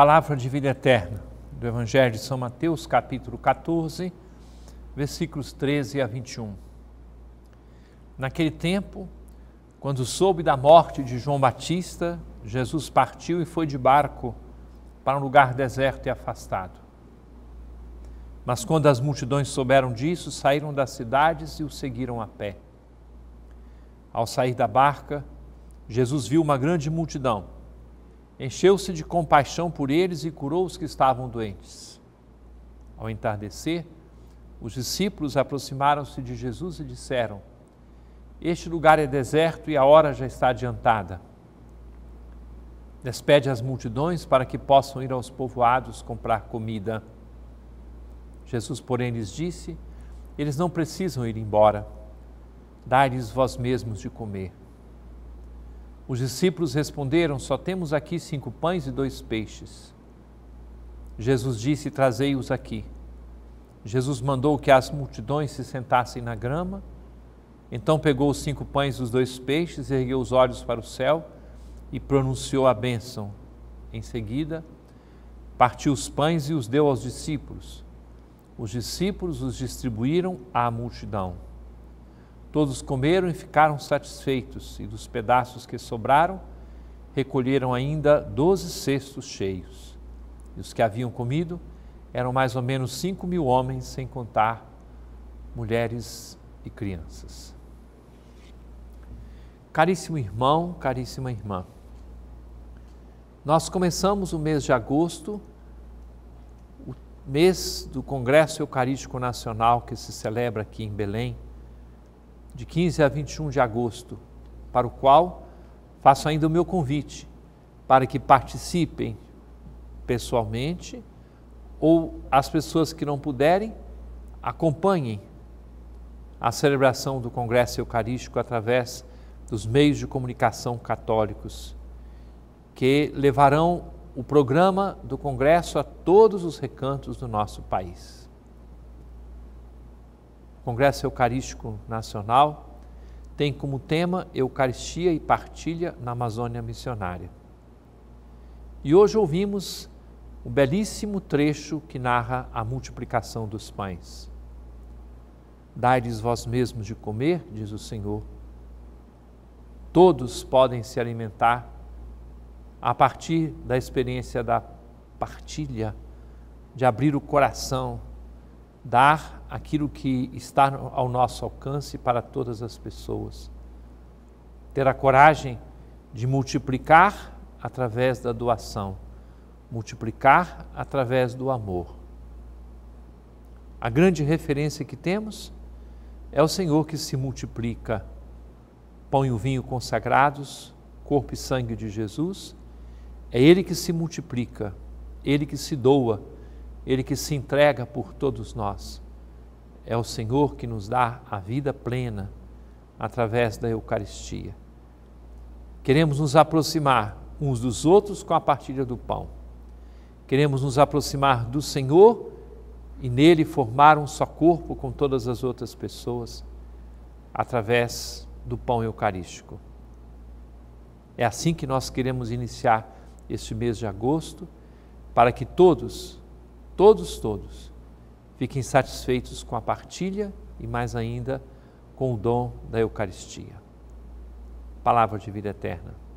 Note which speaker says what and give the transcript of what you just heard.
Speaker 1: Palavra de vida eterna do Evangelho de São Mateus, capítulo 14, versículos 13 a 21. Naquele tempo, quando soube da morte de João Batista, Jesus partiu e foi de barco para um lugar deserto e afastado. Mas quando as multidões souberam disso, saíram das cidades e o seguiram a pé. Ao sair da barca, Jesus viu uma grande multidão encheu-se de compaixão por eles e curou os que estavam doentes. Ao entardecer, os discípulos aproximaram-se de Jesus e disseram: Este lugar é deserto e a hora já está adiantada. Despede as multidões para que possam ir aos povoados comprar comida. Jesus, porém, lhes disse: Eles não precisam ir embora. Dai-lhes vós mesmos de comer. Os discípulos responderam: Só temos aqui cinco pães e dois peixes. Jesus disse: Trazei-os aqui. Jesus mandou que as multidões se sentassem na grama. Então pegou os cinco pães e os dois peixes, ergueu os olhos para o céu e pronunciou a bênção. Em seguida, partiu os pães e os deu aos discípulos. Os discípulos os distribuíram à multidão. Todos comeram e ficaram satisfeitos, e dos pedaços que sobraram, recolheram ainda doze cestos cheios. E os que haviam comido eram mais ou menos cinco mil homens, sem contar mulheres e crianças. Caríssimo irmão, caríssima irmã, nós começamos o mês de agosto, o mês do Congresso Eucarístico Nacional que se celebra aqui em Belém de 15 a 21 de agosto, para o qual faço ainda o meu convite para que participem pessoalmente ou as pessoas que não puderem acompanhem a celebração do Congresso Eucarístico através dos meios de comunicação católicos, que levarão o programa do Congresso a todos os recantos do nosso país. Congresso Eucarístico Nacional tem como tema Eucaristia e Partilha na Amazônia Missionária. E hoje ouvimos um belíssimo trecho que narra a multiplicação dos pães. Dai-lhes vós mesmos de comer, diz o Senhor. Todos podem se alimentar a partir da experiência da partilha, de abrir o coração, dar aquilo que está ao nosso alcance para todas as pessoas. Ter a coragem de multiplicar através da doação, multiplicar através do amor. A grande referência que temos é o Senhor que se multiplica. Pão e o vinho consagrados, corpo e sangue de Jesus, é Ele que se multiplica, Ele que se doa, Ele que se entrega por todos nós. É o Senhor que nos dá a vida plena através da Eucaristia. Queremos nos aproximar uns dos outros com a partilha do pão. Queremos nos aproximar do Senhor e nele formar um só corpo com todas as outras pessoas através do pão eucarístico. É assim que nós queremos iniciar este mês de agosto, para que todos, todos, todos, fiquem satisfeitos com a partilha e, mais ainda, com o dom da Eucaristia. Palavra de vida eterna.